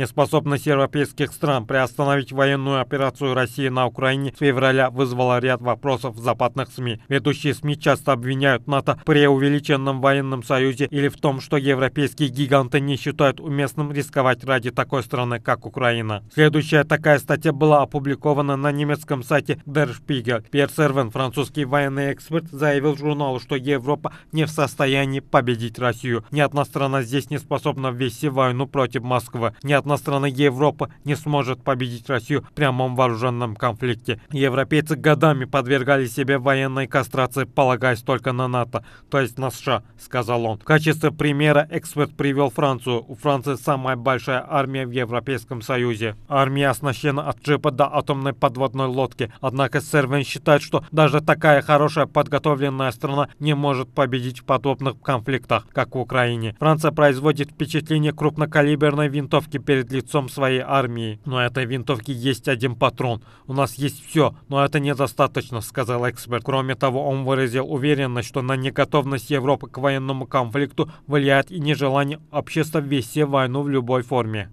Неспособность европейских стран приостановить военную операцию России на Украине с февраля вызвала ряд вопросов в западных СМИ. Ведущие СМИ часто обвиняют НАТО в преувеличенном военном союзе или в том, что европейские гиганты не считают уместным рисковать ради такой страны, как Украина. Следующая такая статья была опубликована на немецком сайте Der Spiegel. Пьер Сервен, французский военный эксперт, заявил журналу, что Европа не в состоянии победить Россию. Ни одна страна здесь не способна вести войну против Москвы. Ни одна на страны Европы не сможет победить Россию в прямом вооруженном конфликте. Европейцы годами подвергали себе военной кастрации, полагаясь только на НАТО, то есть на США, сказал он. В качестве примера эксперт привел Францию. У Франции самая большая армия в Европейском Союзе. Армия оснащена от джипа до атомной подводной лодки. Однако Сервин считает, что даже такая хорошая подготовленная страна не может победить в подобных конфликтах, как в Украине. Франция производит впечатление крупнокалиберной винтовки перед перед лицом своей армии. «Но этой винтовки есть один патрон. У нас есть все, но это недостаточно», — сказал эксперт. Кроме того, он выразил уверенность, что на неготовность Европы к военному конфликту влияет и нежелание общества вести войну в любой форме.